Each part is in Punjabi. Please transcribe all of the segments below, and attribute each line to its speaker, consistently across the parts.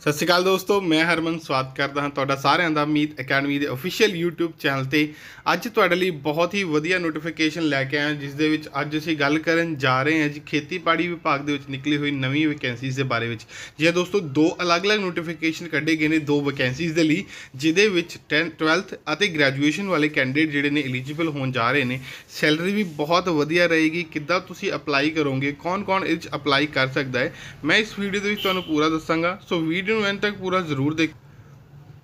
Speaker 1: ਸਤਿ ਸ਼੍ਰੀ ਅਕਾਲ ਦੋਸਤੋ ਮੈਂ ਹਰਮਨ ਸਵਾਗਤ ਕਰਦਾ ਹਾਂ ਤੁਹਾਡਾ ਸਾਰਿਆਂ ਦਾ ਮੀਤ ਅਕੈਡਮੀ ਦੇ ਅਫੀਸ਼ੀਅਲ YouTube ਚੈਨਲ ਤੇ ਅੱਜ ਤੁਹਾਡੇ ਲਈ ਬਹੁਤ ਹੀ ਵਧੀਆ ਨੋਟੀਫਿਕੇਸ਼ਨ ਲੈ ਕੇ ਆਇਆ ਜਿਸ ਦੇ ਵਿੱਚ ਅੱਜ ਅਸੀਂ ਗੱਲ ਕਰਨ ਜਾ ਰਹੇ ਹਾਂ ਜੀ ਖੇਤੀਬਾੜੀ ਵਿਭਾਗ ਦੇ ਵਿੱਚ ਨਿਕਲੀ ਹੋਈ ਨਵੀਂ ਵੈਕੈਂਸੀਜ਼ ਦੇ ਬਾਰੇ ਵਿੱਚ ਜੀ ਦੋਸਤੋ ਦੋ ਅਲੱਗ-ਅਲੱਗ ਨੋਟੀਫਿਕੇਸ਼ਨ ਕੱਢੇ ਗਏ ਨੇ ਦੋ ਵੈਕੈਂਸੀਜ਼ ਦੇ ਲਈ ਜਿਦੇ ਵਿੱਚ 10 12th ਅਤੇ ਗ੍ਰੈਜੂਏਸ਼ਨ ਵਾਲੇ ਕੈਂਡੀਡੇਟ ਜਿਹੜੇ ਨੇ ਐਲੀਜੀਬਲ ਹੋਣ ਜਾ ਰਹੇ ਨੇ ਸੈਲਰੀ ਵੀ ਬਹੁਤ ਵਧੀਆ ਰਹੇਗੀ ਕਿੱਦਾਂ ਤੁਸੀਂ ਅਪਲਾਈ ਕਰੋਗੇ ਕੌਣ-ਕੌਣ ਇਹ ਅਪਲਾਈ ਕਰ ਸਕਦਾ ਹੈ ਮੈਂ ਇਸ ਵੀਡੀਓ ਦੇ ਵਿੱਚ ਤੁਹਾਨੂੰ ਪੂਰਾ ਦੱਸਾਂਗਾ ਸੋ ਵੀਡੀਓ ਵੀਡੀਓ ਨੂੰ ਐਂਡ ਤੱਕ ਪੂਰਾ ਜ਼ਰੂਰ ਦੇਖ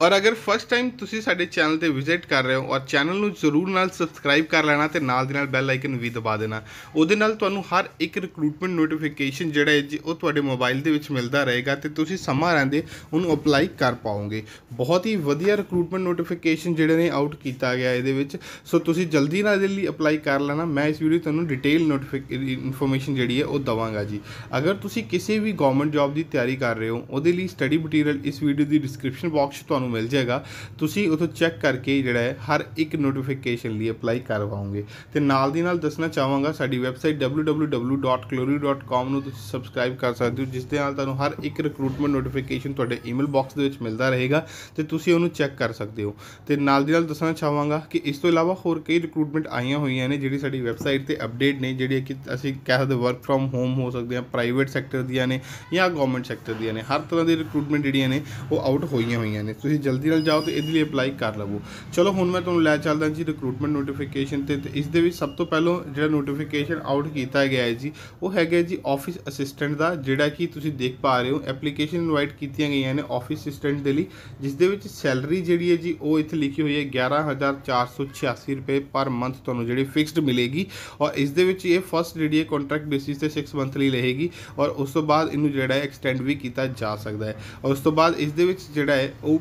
Speaker 1: ਔਰ ਅਗਰ ਫਸਟ ਟਾਈਮ ਤੁਸੀਂ ਸਾਡੇ ਚੈਨਲ ਤੇ ਵਿਜ਼ਿਟ ਕਰ ਰਹੇ ਹੋ ਔਰ ਚੈਨਲ ਨੂੰ ਜ਼ਰੂਰ ਨਾਲ ਸਬਸਕ੍ਰਾਈਬ ਕਰ ਲੈਣਾ ਤੇ ਨਾਲ ਦੀ ਨਾਲ ਬੈਲ ਆਈਕਨ ਵੀ ਦਬਾ ਦੇਣਾ ਉਹਦੇ ਨਾਲ ਤੁਹਾਨੂੰ ਹਰ ਇੱਕ ਰਿਕਰੂਟਮੈਂਟ ਨੋਟੀਫਿਕੇਸ਼ਨ ਜਿਹੜਾ ਹੈ ਜੀ ਉਹ ਤੁਹਾਡੇ ਮੋਬਾਈਲ ਦੇ ਵਿੱਚ ਮਿਲਦਾ ਰਹੇਗਾ ਤੇ ਤੁਸੀਂ ਸਮਾਂ ਰਹਿੰਦੇ ਉਹਨੂੰ ਅਪਲਾਈ ਕਰ ਪਾਓਗੇ ਬਹੁਤ ਹੀ ਵਧੀਆ ਰਿਕਰੂਟਮੈਂਟ ਨੋਟੀਫਿਕੇਸ਼ਨ ਜਿਹੜੇ ਨੇ ਆਊਟ ਕੀਤਾ ਗਿਆ ਇਹਦੇ ਵਿੱਚ ਸੋ ਤੁਸੀਂ ਜਲਦੀ ਨਾਲ ਇਹਦੇ ਲਈ ਅਪਲਾਈ ਕਰ ਲੈਣਾ ਮੈਂ ਇਸ ਵੀਡੀਓ ਤੁਹਾਨੂੰ ਡਿਟੇਲ ਨੋਟੀਫਿਕੇਸ਼ਨ ਇਨਫੋਰਮੇਸ਼ਨ ਜਿਹੜੀ ਹੈ ਉਹ ਦਵਾਂਗਾ ਜੀ ਅਗਰ ਤੁਸੀਂ ਕਿਸੇ ਵੀ ਗਵਰਨਮੈਂਟ ਜੌਬ ਦੀ ਤਿਆਰੀ ਕਰ ਰਹੇ ਹੋ ਉਹਦੇ ਲਈ ਸਟੱਡੀ ਮਟੀਰੀਅਲ ਇਸ ਵੀਡੀਓ ਦੀ ਡਿਸਕ੍ਰਿਪਸ਼ਨ ਬਾਕਸ ਤੋਂ ਤੁਹਾਨੂੰ ਮਿਲ ਜਾਏਗਾ ਤੁਸੀਂ ਉਥੋਂ ਚੈੱਕ ਕਰਕੇ ਜਿਹੜਾ ਹੈ ਹਰ ਇੱਕ ਨੋਟੀਫਿਕੇਸ਼ਨ ਲਈ ਅਪਲਾਈ ਕਰਵਾਉਂਗੇ ਤੇ ਨਾਲ ਦੀ ਨਾਲ ਦੱਸਣਾ ਚਾਹਾਂਗਾ ਸਾਡੀ ਵੈਬਸਾਈਟ www.clory.com ਨੂੰ ਤੁਸੀਂ ਸਬਸਕ੍ਰਾਈਬ ਕਰ ਸਕਦੇ ਹੋ ਜਿਸ ਦੇ ਨਾਲ ਤੁਹਾਨੂੰ ਹਰ ਇੱਕ ਰਿਕਰੂਟਮੈਂਟ ਨੋਟੀਫਿਕੇਸ਼ਨ ਤੁਹਾਡੇ ਈਮੇਲ ਬਾਕਸ ਦੇ ਵਿੱਚ ਮਿਲਦਾ ਰਹੇਗਾ ਤੇ ਤੁਸੀਂ ਉਹਨੂੰ ਚੈੱਕ ਕਰ ਸਕਦੇ ਹੋ ਤੇ ਨਾਲ ਦੀ ਨਾਲ ਦੱਸਣਾ ਚਾਹਾਂਗਾ ਕਿ ਇਸ ਤੋਂ ਇਲਾਵਾ ਹੋਰ ਕਈ ਰਿਕਰੂਟਮੈਂਟ ਆਈਆਂ ਹੋਈਆਂ ਨੇ ਜਿਹੜੀ ਸਾਡੀ ਵੈਬਸਾਈਟ ਤੇ ਅਪਡੇਟ ਨੇ ਜਿਹੜੀ ਕਿ ਅਸੀਂ ਕਹਿ ਸਕਦੇ ਵਰਕ ਫਰਮ ਹੋਮ ਹੋ ਸਕਦੇ ਆ ਪ੍ਰਾਈਵੇਟ ਸੈਕਟਰ ਦੀਆਂ ਨੇ ਜਾਂ ਗਵਰਨਮੈਂਟ ਸੈਕਟਰ ਦੀਆਂ ਨੇ ਹਰ ਤਰ੍ਹਾਂ ਦੀ ਰਿਕਰੂਟਮੈਂਟ ਜਿਹੜੀਆਂ ਨੇ ਉਹ ਆਊਟ ਹੋਈਆਂ ਹੋਈਆਂ ਨੇ ਤੁਸੀਂ ਤੁਸੀਂ ਜਲਦੀ ਨਾਲ ਜਾਓ ਤੇ ਇਹਦੇ ਲਈ ਅਪਲਾਈ ਕਰ ਲਵੋ ਚਲੋ ਹੁਣ ਮੈਂ ਤੁਹਾਨੂੰ ਲੈ ਚੱਲਦਾ ਜੀ ਰਿਕਰੂਟਮੈਂਟ ਨੋਟੀਫਿਕੇਸ਼ਨ ਤੇ ਇਸ ਦੇ ਵਿੱਚ ਸਭ ਤੋਂ ਪਹਿਲਾਂ ਜਿਹੜਾ ਨੋਟੀਫਿਕੇਸ਼ਨ ਆਊਟ ਕੀਤਾ ਗਿਆ ਹੈ ਜੀ ਉਹ ਹੈਗਾ ਜੀ ਆਫਿਸ ਅਸਿਸਟੈਂਟ ਦਾ ਜਿਹੜਾ ਕਿ ਤੁਸੀਂ ਦੇਖ ਪਾ ਰਹੇ ਹੋ ਐਪਲੀਕੇਸ਼ਨ ਇਨਵਾਈਟ ਕੀਤੀਆਂ ਗਈਆਂ ਨੇ ਆਫਿਸ ਅਸਿਸਟੈਂਟ ਦੇ ਲਈ ਜਿਸ ਦੇ ਵਿੱਚ ਸੈਲਰੀ ਜਿਹੜੀ ਹੈ ਜੀ ਉਹ ਇੱਥੇ ਲਿਖੀ ਹੋਈ ਹੈ 11486 ਰੁਪਏ ਪਰ ਮੰਥ ਤੁਹਾਨੂੰ ਜਿਹੜੀ ਫਿਕਸਡ ਮਿਲੇਗੀ ਔਰ ਇਸ ਦੇ ਵਿੱਚ ਇਹ ਫਸਟ ਜਿਹੜੀ ਹੈ ਕੰਟਰੈਕਟ ਬੇਸਿਸ ਤੇ 6 ਮੰਥ ਲਈ ਰਹੇਗੀ ਔਰ ਉਸ ਤੋਂ ਬਾਅਦ ਇਹਨੂੰ ਜਿਹੜਾ ਹੈ ਐਕਸਟੈਂਡ ਵੀ ਕੀਤਾ ਜਾ ਸਕਦਾ ਹੈ ਔਰ ਉਸ ਤੋਂ ਬਾਅਦ ਇਸ ਦੇ ਵਿੱਚ ਜਿਹੜਾ ਹੈ ਉਹ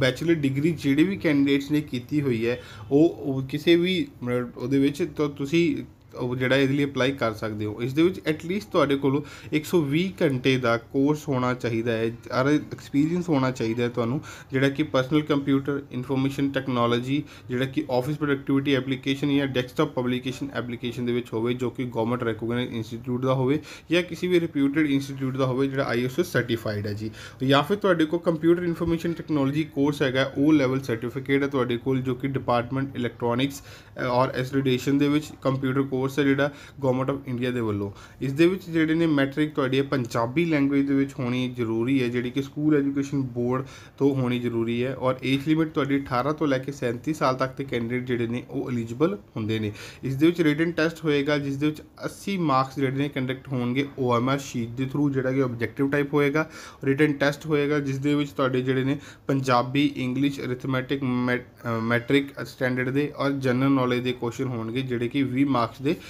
Speaker 1: ਬੈਚਲਰ ਡਿਗਰੀ ਜਿਹੜੇ ਵੀ ਕੈਂਡੀਡੇਟਸ ਨੇ ਕੀਤੀ ਹੋਈ ਹੈ ਉਹ ਕਿਸੇ ਵੀ ਉਹਦੇ ਵਿੱਚ ਤਾਂ ਤੁਸੀਂ ਉਹ ਜਿਹੜਾ ਇਹਦੇ ਲਈ ਅਪਲਾਈ ਕਰ ਸਕਦੇ ਹੋ ਇਸ ਦੇ ਵਿੱਚ ਐਟ ਲੀਸਟ ਤੁਹਾਡੇ ਕੋਲ 120 ਘੰਟੇ ਦਾ ਕੋਰਸ ਹੋਣਾ ਚਾਹੀਦਾ ਹੈ ਅਰ ਐਕਸਪੀਰੀਅੰਸ ਹੋਣਾ ਚਾਹੀਦਾ ਹੈ ਤੁਹਾਨੂੰ ਜਿਹੜਾ ਕਿ ਪਰਸਨਲ ਕੰਪਿਊਟਰ ਇਨਫੋਰਮੇਸ਼ਨ ਟੈਕਨੋਲੋਜੀ ਜਿਹੜਾ ਕਿ ਆਫਿਸ ਪ੍ਰੋਡਕਟਿਵਿਟੀ ਐਪਲੀਕੇਸ਼ਨ ਜਾਂ ਡੈਸਕਟਾਪ ਪਬਲੀਕੇਸ਼ਨ ਐਪਲੀਕੇਸ਼ਨ ਦੇ ਵਿੱਚ ਹੋਵੇ ਜੋ ਕਿ ਗਵਰਨਮੈਂਟ ਰੈਕੋਗਨਾਈਜ਼ਡ ਇੰਸਟੀਚਿਊਟ ਦਾ ਹੋਵੇ ਜਾਂ ਕਿਸੇ ਵੀ ਰਿਪਿਊਟਡ ਇੰਸਟੀਚਿਊਟ ਦਾ ਹੋਵੇ ਜਿਹੜਾ ਆਈਐਸਓ ਸਰਟੀਫਾਈਡ ਹੈ ਜੀ ਜਾਂ ਫਿਰ ਤੁਹਾਡੇ ਕੋਲ ਕੰਪਿਊਟਰ ਇਨਫੋਰਮੇਸ਼ਨ ਟੈਕਨੋਲੋਜੀ ਕੋਰਸ ਹੈਗਾ ਉਹ ਲੈਵਲ ਸਰਟੀਫਿਕੇਟ ਹੈ ਤੁਹਾਡੇ ਕੋਲ ਜੋ ਕਿ ਡਿਪਾਰਟਮੈਂਟ ਇਲੈਕਟ੍ਰੋਨਿਕਸ ਔਰ ਐਸਟੀਡੇਸ਼ਨ ਦੇ ਵਿੱਚ ਕੰਪਿਊਟਰ ਕੋਰਸ ਕੋਰਸ ਹੈ ਜਿਹੜਾ ਗਵਰਨਮੈਂਟ ਆਫ ਇੰਡੀਆ ਦੇ ਵੱਲੋਂ ਇਸ ਦੇ ਵਿੱਚ ਜਿਹੜੇ ਨੇ ਮੈਟ੍ਰਿਕ ਤੁਹਾਡੀ ਪੰਜਾਬੀ ਲੈਂਗੁਏਜ ਦੇ ਵਿੱਚ ਹੋਣੀ ਜ਼ਰੂਰੀ ਹੈ ਜਿਹੜੀ ਕਿ ਸਕੂਲ ਐਜੂਕੇਸ਼ਨ ਬੋਰਡ ਤੋਂ ਹੋਣੀ ਜ਼ਰੂਰੀ ਹੈ ਔਰ ਏਜ ਲਿਮਿਟ ਤੁਹਾਡੀ 18 ਤੋਂ ਲੈ ਕੇ 37 ਸਾਲ ਤੱਕ ਦੇ ਕੈਂਡੀਡੇਟ ਜਿਹੜੇ ਨੇ ਉਹ ਐਲੀਜੀਬਲ ਹੁੰਦੇ ਨੇ ਇਸ ਦੇ ਵਿੱਚ ਰਿਟਨ ਟੈਸਟ ਹੋਏਗਾ ਜਿਸ ਦੇ ਵਿੱਚ 80 ਮਾਰਕਸ ਜਿਹੜੇ ਨੇ ਕੰਡਕਟ ਹੋਣਗੇ OMR ਸ਼ੀਟ ਦੇ ਥਰੂ ਜਿਹੜਾ ਕਿ ਆਬਜੈਕਟਿਵ ਟਾਈਪ ਹੋਏਗਾ ਰਿਟਨ ਟੈਸਟ ਹੋਏਗਾ ਜਿਸ ਦੇ ਵਿੱਚ ਤੁਹਾਡੇ ਜਿਹੜੇ ਨੇ Punjabi English arithmetic matric standard ਦੇ ਔਰ ਜਨਰਲ ਨੌਲੇਜ ਦੇ ਕੁਐਸਚਨ ਹੋਣਗੇ ਜਿਹੜੇ ਕਿ 20 ਮਾਰਕਸ ਦੇ ਦੇ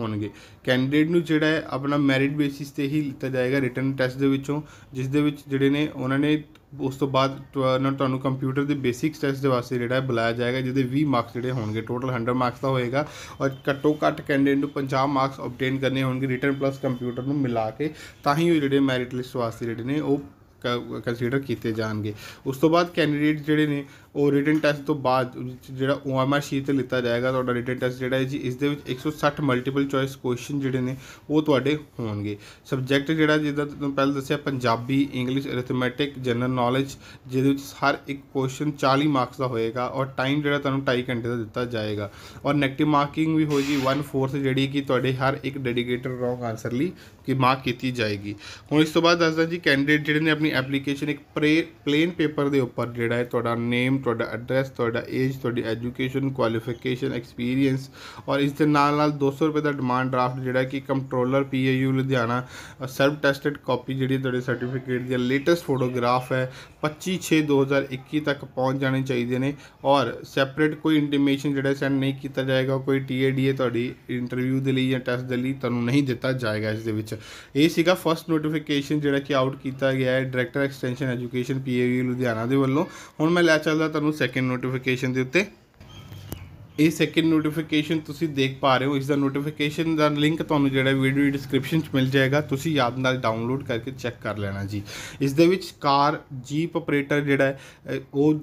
Speaker 1: ਹੋਣਗੇ ਕੈਂਡੀਡੇਟ ਨੂੰ ਜਿਹੜਾ ਹੈ ਆਪਣਾ ਮੈਰਿਟ ਬੇਸਿਸ ਤੇ ਹੀ ਲਿੱਤਾ ਜਾਏਗਾ ਰਿਟਨ ਟੈਸਟ ਦੇ ਵਿੱਚੋਂ ਜਿਸ ਦੇ ਵਿੱਚ ਜਿਹੜੇ ਨੇ ਉਹਨਾਂ ਨੇ ਉਸ ਤੋਂ ਬਾਅਦ ਤੁਹਾਨੂੰ ਕੰਪਿਊਟਰ ਦੇ ਬੇਸਿਕ ਟੈਸਟ ਦੇ ਵਾਸਤੇ ਜਿਹੜਾ ਹੈ ਬੁਲਾਇਆ ਜਾਏਗਾ ਜਿਹਦੇ 20 ਮਾਰਕਸ ਜਿਹੜੇ ਹੋਣਗੇ ਟੋਟਲ 100 ਮਾਰਕਸ ਦਾ ਹੋਏਗਾ ਔਰ ਘੱਟੋ ਘੱਟ ਕੈਂਡੀਡੇਟ ਨੂੰ 50 ਮਾਰਕਸ ਆਬਟੇਨ ਕਰਨੇ ਹੋਣਗੇ ਰਿਟਨ ਪਲੱਸ ਕੰਪਿਊਟਰ ਨੂੰ ਮਿਲਾ ਕੇ ਤਾਂ ਹੀ ਉਹ ਜਿਹੜੇ ਮੈਰਿਟ ਲਿਸਟ ਵਾਸਤੇ ਜਿਹੜੇ ਨੇ ਉਹ ਕੰਸੀਡਰ ਕੀਤੇ ਜਾਣਗੇ ਉਸ ਤੋਂ ਬਾਅਦ ਕੈਂਡੀਡੇਟ ਜਿਹੜੇ ਨੇ ਉਹ ਰਿਟਨ ਟੈਸਟ ਤੋਂ ਬਾਅਦ ਜਿਹੜਾ OMR ਸ਼ੀਟ ਤੇ ਲਿੱਤਾ ਜਾਏਗਾ ਤੁਹਾਡਾ ਰਿਟਨ ਟੈਸਟ ਜਿਹੜਾ ਹੈ ਜੀ ਇਸ ਦੇ ਵਿੱਚ 160 ਮਲਟੀਪਲ ਚੋਇਸ ਕੁਐਸਚਨ ਜਿਹੜੇ ਨੇ ਉਹ ਤੁਹਾਡੇ ਹੋਣਗੇ ਸਬਜੈਕਟ ਜਿਹੜਾ ਜਿੱਦਾਂ ਤੁਹਾਨੂੰ ਪਹਿਲਾਂ ਦੱਸਿਆ Punjabi English arithmetic general knowledge ਜਿਹਦੇ ਵਿੱਚ ਹਰ ਇੱਕ ਕੁਐਸਚਨ 40 ਮਾਰਕਸ ਦਾ ਹੋਏਗਾ ਔਰ ਟਾਈਮ ਜਿਹੜਾ ਤੁਹਾਨੂੰ 2.5 ਘੰਟੇ ਦਾ ਦਿੱਤਾ ਜਾਏਗਾ ਔਰ ਨੈਗੇਟਿਵ ਮਾਰਕਿੰਗ ਵੀ ਹੋਏਗੀ 1/4 ਜਿਹੜੀ ਕਿ ਤੁਹਾਡੇ ਹਰ ਇੱਕ ਡੈਡੀਕੇਟਡ ਰੌਂਗ ਆਨਸਰ ਲਈ ਕਿ ਮਾਰਕ ਕੀਤੀ ਜਾਏਗੀ ਹੁਣ ਇਸ ਤੋਂ ਬਾਅਦ ਦੱਸਦਾ ਜੀ ਕੈਂਡੀਡੇਟ ਜਿਹੜੇ ਨੇ ਆਪਣੀ ਐਪਲੀਕੇਸ਼ਨ ਇੱਕ ਪਲੇਨ ਪੇਪਰ ਦੇ ਉੱਪਰ ਜਿਹੜਾ ਹੈ ਤੁਹਾਡਾ ਨੇਮ ਤੁਹਾਡਾ ਐਡਰੈਸ ਤੁਹਾਡਾ ਏਜ ਤੁਹਾਡੀ ਐਜੂਕੇਸ਼ਨ ਕੁਆਲੀਫਿਕੇਸ਼ਨ ਐਕਸਪੀਰੀਅੰਸ ਔਰ ਇਸ ਦੇ ਨਾਲ ਨਾਲ 200 ਰੁਪਏ ਦਾ ਡਿਮਾਂਡ ਡਰਾਫਟ ਜਿਹੜਾ ਕਿ controller PAU Ludhiana self attested copy ਜਿਹੜੀ ਤੁਹਾਡੇ ਸਰਟੀਫਿਕੇਟ ਦੀ ਲੇਟੈਸਟ ਫੋਟੋਗ੍ਰਾਫ ਹੈ 25/6/2021 ਤੱਕ ਪਹੁੰਚ ਜਾਣੇ ਚਾਹੀਦੇ ਨੇ ਔਰ ਸੈਪਰੇਟ ਕੋਈ ਇੰਟੀਮੇਸ਼ਨ ਜਿਹੜਾ ਸੈਂਡ ਨਹੀਂ ਕੀਤਾ ਜਾਏਗਾ ਕੋਈ ਟੀਏਡੀਏ ਤੁਹਾਡੀ ਇੰਟਰਵਿਊ ਦੇ ਲਈ ਜਾਂ ਟੈਸਟ ਦੇ ਲਈ ਤੁਹਾਨੂੰ ਨਹੀਂ ਦਿੱਤਾ ਜਾਏਗਾ ਇਸ ਦੇ ਵਿੱਚ ਇਹ ਸੀਗਾ ਫਰਸਟ ਨੋਟੀਫਿਕੇਸ਼ਨ ਜਿਹੜਾ ਕਿ ਆਊਟ ਕੀਤਾ ਗਿਆ ਹੈ director extension education PAU Ludhiana ਦੇ ਵੱਲੋਂ ਹੁਣ ਮੈਂ ਲੈ ਚੱਲਦਾ ਤੁਹਾਨੂੰ ਸੈਕਿੰਡ ਨੋਟੀਫਿਕੇਸ਼ਨ ਦੇ ਉੱਤੇ ਇਹ ਸੈਕਿੰਡ ਨੋਟੀਫਿਕੇਸ਼ਨ ਤੁਸੀਂ ਦੇਖ ਪਾ ਰਹੇ ਹੋ ਇਸ ਦਾ ਨੋਟੀਫਿਕੇਸ਼ਨ ਦਾ ਲਿੰਕ ਤੁਹਾਨੂੰ ਜਿਹੜਾ ਵੀਡੀਓ ਡਿਸਕ੍ਰਿਪਸ਼ਨ 'ਚ ਮਿਲ ਜਾਏਗਾ ਤੁਸੀਂ ਯਾਦ ਨਾਲ ਡਾਊਨਲੋਡ ਕਰਕੇ ਚੈੱਕ ਕਰ ਲੈਣਾ ਜੀ ਇਸ ਦੇ ਵਿੱਚ ਕਾਰ ਜੀਪ ਆਪਰੇਟਰ ਜਿਹੜਾ ਉਹ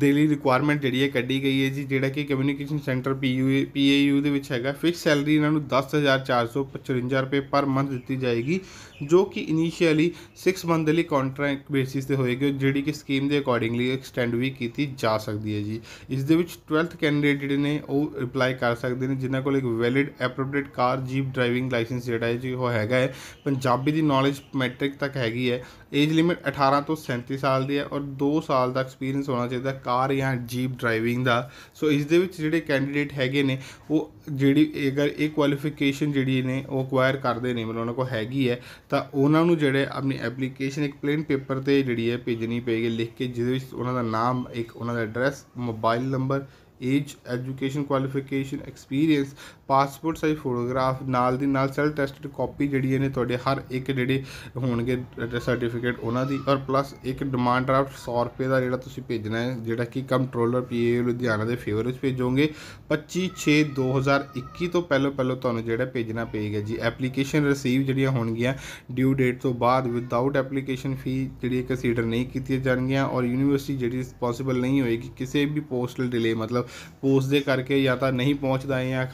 Speaker 1: ਦੇ ਲਈ ਰਿਕੁਆਇਰਮੈਂਟ ਜਿਹੜੀ ਹੈ ਕੱਢੀ ਗਈ ਹੈ ਜੀ ਜਿਹੜਾ ਕਿ ਕਮਿਊਨੀਕੇਸ਼ਨ ਸੈਂਟਰ ਪੀਯੂ ਪੀਏਯੂ ਦੇ ਵਿੱਚ ਹੈਗਾ ਫਿਕਸ ਸੈਲਰੀ ਇਹਨਾਂ ਨੂੰ 10455 ਰੁਪਏ ਪਰ ਮੰਥ ਦਿੱਤੀ ਜਾਏਗੀ ਜੋ ਕਿ ਇਨੀਸ਼ੀਅਲੀ 6 ਮੰਥ ਦੇ ਲਈ ਕੰਟਰੈਕਟ ਬੇਸਿਸ ਤੇ ਹੋਏਗੀ ਜਿਹੜੀ ਕਿ ਸਕੀਮ ਦੇ ਅਕੋਰਡਿੰਗਲੀ ਐਕਸਟੈਂਡ ਵੀ ਕੀਤੀ ਜਾ ਸਕਦੀ ਹੈ ਜੀ ਇਸ ਦੇ ਵਿੱਚ 12th ਕੈਂਡੀਡੇਟ ਜਿਹੜੇ ਨੇ ਨੇ ਉਹ ਅਪਲਾਈ ਕਰ ਸਕਦੇ ਨੇ ਜਿਨ੍ਹਾਂ ਕੋਲ ਇੱਕ valid appropriate car jeep driving licence ਜਿਹੜਾ ਹੈ ਜੀ ਉਹ ਹੈਗਾ ਹੈ ਪੰਜਾਬੀ ਦੀ ਨੌਲੇਜ ਮੈਟ੍ਰਿਕ ਤੱਕ ਹੈਗੀ ਹੈ ਏਜ ਲਿਮਿਟ 18 ਤੋਂ 37 ਸਾਲ ਦੀ ਹੈ ਔਰ 2 ਸਾਲ ਦਾ ਐਕਸਪੀਰੀਅੰਸ ਹੋਣਾ ਚਾਹੀਦਾ ਕਾਰ ਜਾਂ ਜੀਪ ਡਰਾਈਵਿੰਗ ਦਾ ਸੋ ਇਸ ਦੇ ਵਿੱਚ ਜਿਹੜੇ ਕੈਂਡੀਡੇਟ ਹੈਗੇ ਨੇ ਉਹ ਜਿਹੜੀ ਅਗਰ ਇਹ ਕੁਆਲੀਫਿਕੇਸ਼ਨ ਜਿਹੜੀ ਨੇ ਉਹ ਅਕਵਾਇਰ ਕਰਦੇ ਨੇ ਉਹਨਾਂ ਕੋਲ ਹੈਗੀ ਹੈ ਤਾਂ ਉਹਨਾਂ ਨੂੰ ਜਿਹੜੇ ਆਪਣੀ ਐਪਲੀਕੇਸ਼ਨ ਇੱਕ ਪਲੇਨ ਪੇਪਰ ਤੇ ਜਿਹੜੀ ਹੈ ਭੇਜਣੀ ਪਏਗੀ ਲਿਖ ਕੇ ਜਿਹਦੇ ਵਿੱਚ ਉਹਨਾਂ ਦਾ ਨਾਮ ਇੱਕ ਉਹਨਾਂ ਦਾ address mobile number age education qualification experience passport size photograph ਨਾਲ ਦੀ ਨਾਲ ਸੈਲਫ ਟੈਸਟਡ ਕਾਪੀ ਜਿਹੜੀ ਇਹਨੇ ਤੁਹਾਡੇ ਹਰ ਇੱਕ ਜਿਹੜੇ ਹੋਣਗੇ ਸਰਟੀਫਿਕੇਟ ਉਹਨਾਂ ਦੀ ਔਰ ਪਲੱਸ ਇੱਕ ਡਿਮਾਂਡ ਡਰਾਫਟ 100 ਰੁਪਏ ਦਾ ਜਿਹੜਾ ਤੁਸੀਂ ਭੇਜਣਾ ਹੈ ਜਿਹੜਾ ਕਿ ਕੰਟਰੋਲਰ ਪੀਏ ਲੁਧਿਆਣਾ ਦੇ ਫੇਵਰ ਵਿੱਚ ਭੇਜੋਗੇ 25 6 2021 ਤੋਂ ਪਹਿਲਾਂ ਪਹਿਲਾਂ ਤੁਹਾਨੂੰ ਜਿਹੜਾ ਭੇਜਣਾ ਪਏਗਾ ਜੀ ਐਪਲੀਕੇਸ਼ਨ ਰਿਸੀਵ ਜਿਹੜੀਆਂ ਹੋਣਗੀਆਂ ਡਿਊ ਡੇਟ ਤੋਂ ਬਾਅਦ ਵਿਦਆਊਟ ਐਪਲੀਕੇਸ਼ਨ ਫੀ ਜਿਹੜੀ ਕੰਸੀਡਰ ਨਹੀਂ ਕੀਤੀ ਜਾਣਗੀਆਂ ਔਰ ਯੂਨੀਵਰਸਿਟੀ ਜਿਹੜੀ ਪੋਸੀਬਲ ਨਹੀਂ ਹੋਏਗੀ ਕਿਸੇ ਵੀ ਪੋਸਟਲ ਡਿਲੇ ਮਤਲਬ ਪੋਸਟ ਦੇ ਕਰਕੇ ਜਾਂ ਤਾਂ ਨਹੀਂ ਪਹੁੰਚਦਾ ਹੈ ਜਾਂ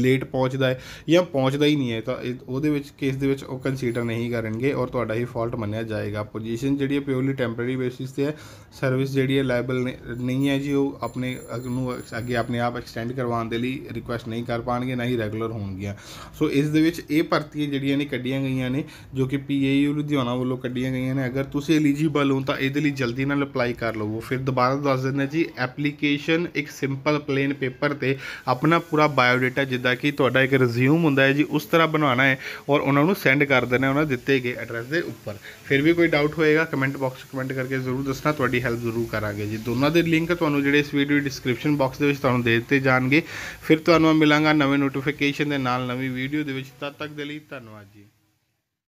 Speaker 1: ਲੇਟ ਪਹੁੰਚਦਾ ਹੈ ਜਾਂ ਪਹੁੰਚਦਾ ਹੀ ਨਹੀਂ ਹੈ ਤਾਂ ਉਹਦੇ ਵਿੱਚ ਕੇਸ ਦੇ ਵਿੱਚ ਉਹ ਕੰਸੀਡਰ ਨਹੀਂ ਕਰਨਗੇ ਔਰ ਤੁਹਾਡਾ ਹੀ ਫਾਲਟ ਮੰਨਿਆ ਜਾਏਗਾ ਪੋਜੀਸ਼ਨ ਜਿਹੜੀ ਹੈ ਪਿਓਰਲੀ ਟੈਂਪਰੇਰੀ ਬੇਸਿਸ ਤੇ ਹੈ ਸਰਵਿਸ ਜਿਹੜੀ ਹੈ ਲਾਇਬਲ ਨਹੀਂ ਹੈ ਜੀ ਉਹ ਆਪਣੇ ਨੂੰ ਅੱਗੇ ਆਪਣੇ ਆਪ ਐਕਸਟੈਂਡ ਕਰਵਾਉਣ ਦੇ ਲਈ ਰਿਕੁਐਸਟ ਨਹੀਂ ਕਰ ਪਾਣਗੇ ਨਾ ਹੀ ਰੈਗੂਲਰ ਹੋਣਗੀਆਂ ਸੋ ਇਸ ਦੇ ਵਿੱਚ ਇਹ ਭਰਤੀਆਂ ਜਿਹੜੀਆਂ ਨੇ ਕੱਢੀਆਂ ਗਈਆਂ ਨੇ ਜੋ ਕਿ ਪੀਏਯੂ ਲੁਧਿਆਣਾ ਵੱਲੋਂ ਕੱਢੀਆਂ ਗਈਆਂ ਨੇ ਅਗਰ ਤੁਸੀਂ ਐਲੀਜੀਬਲ ਹੋ ਤਾਂ ਇਹਦੇ ਲਈ ਜਲਦੀ ਨਾਲ ਅਪਲਾਈ ਕਰ ਲਵੋ ਫਿਰ ਦੁਬਾਰਾ ਦੱਸ ਦਿੰਦੇ ਜੀ ਐਪਲੀਕੇਸ਼ਨ ਇੱਕ ਸਿੰਪਲ ਪਲੇਨ ਪੇਪਰ ਤੇ ਆਪਣਾ ਪੂਰਾ ਬਾਇਓਡਾਟਾ ਜਿੱਦਾਂ ਕਿ ਤੁਹਾਡਾ ਇੱਕ ਰਿਜ਼ਿਊਮ ਹੁੰਦਾ ਹੈ ਜੀ ਉਸ ਤਰ੍ਹਾਂ ਬਣਾਉਣਾ ਹੈ ਔਰ ਉਹਨਾਂ ਨੂੰ ਸੈਂਡ ਕਰ ਦੇਣਾ ਉਹਨਾਂ ਦਿੱਤੇ ਗਏ ਐਡਰੈਸ ਦੇ ਉੱਪਰ ਫਿਰ ਵੀ ਕੋਈ ਡਾਊਟ ਹੋਏਗਾ ਕਮੈਂਟ ਬਾਕਸ ਕਮੈਂਟ ਕਰਕੇ ਜ਼ਰੂਰ ਦੱਸਣਾ ਤੁਹਾਡੀ ਹੈਲਪ ਜ਼ਰੂਰ ਕਰਾਂਗੇ ਜੀ ਦੋਨਾਂ ਦੇ ਲਿੰਕ ਤੁਹਾਨੂੰ ਜਿਹੜੇ ਇਸ ਵੀਡੀਓ ਡਿਸਕ੍ਰਿਪਸ਼ਨ ਬਾਕਸ ਦੇ ਵਿੱਚ ਤੁਹਾਨੂੰ ਦੇ ਦਿੱਤੇ ਜਾਣਗੇ ਫਿਰ ਤੁਹਾਨੂੰ ਮਿਲਾਂਗਾ ਨਵੇਂ ਨੋਟੀਫਿਕੇਸ਼ਨ ਦੇ ਨਾਲ ਨਵੀਂ ਵੀਡੀਓ ਦੇ ਵਿੱਚ ਤਦ ਤੱਕ ਦੇ ਲਈ ਧੰਨਵਾਦ ਜੀ